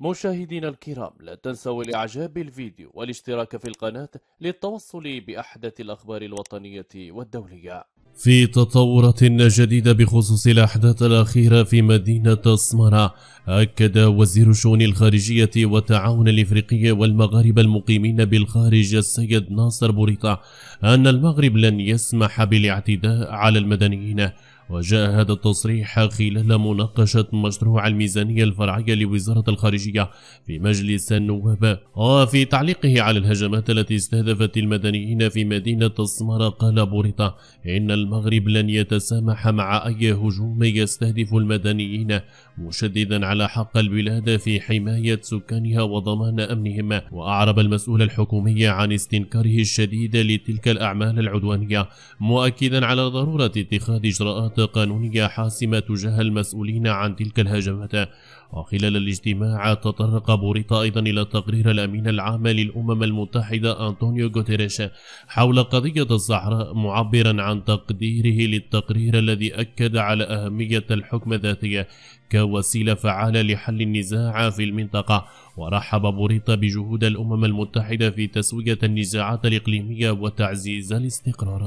مشاهدينا الكرام لا تنسوا الإعجاب بالفيديو والاشتراك في القناة للتوصل بأحدث الأخبار الوطنية والدولية في تطورات جديدة بخصوص الأحداث الأخيرة في مدينة أسمرة أكد وزير شؤون الخارجية والتعاون الإفريقي والمغاربة المقيمين بالخارج السيد ناصر بوريطة أن المغرب لن يسمح بالاعتداء على المدنيين وجاء هذا التصريح خلال مناقشة مشروع الميزانية الفرعية لوزارة الخارجية في مجلس النواب وفي تعليقه على الهجمات التي استهدفت المدنيين في مدينة السمارة قال بوريطة إن المغرب لن يتسامح مع أي هجوم يستهدف المدنيين مشددا على حق البلاد في حماية سكانها وضمان أمنهم وأعرب المسؤول الحكومي عن استنكاره الشديد لتلك الأعمال العدوانية مؤكدا على ضرورة اتخاذ إجراءات ضوابط قانونية حاسمة تجاه المسؤولين عن تلك الهجمات وخلال الاجتماع تطرق بوريتا أيضا إلى تقرير الأمين العام للأمم المتحدة أنطونيو غوتيريش حول قضية الصحراء معبرا عن تقديره للتقرير الذي أكد على أهمية الحكم الذاتي كوسيلة فعالة لحل النزاع في المنطقة ورحب بوريتا بجهود الأمم المتحدة في تسوية النزاعات الإقليمية وتعزيز الاستقرار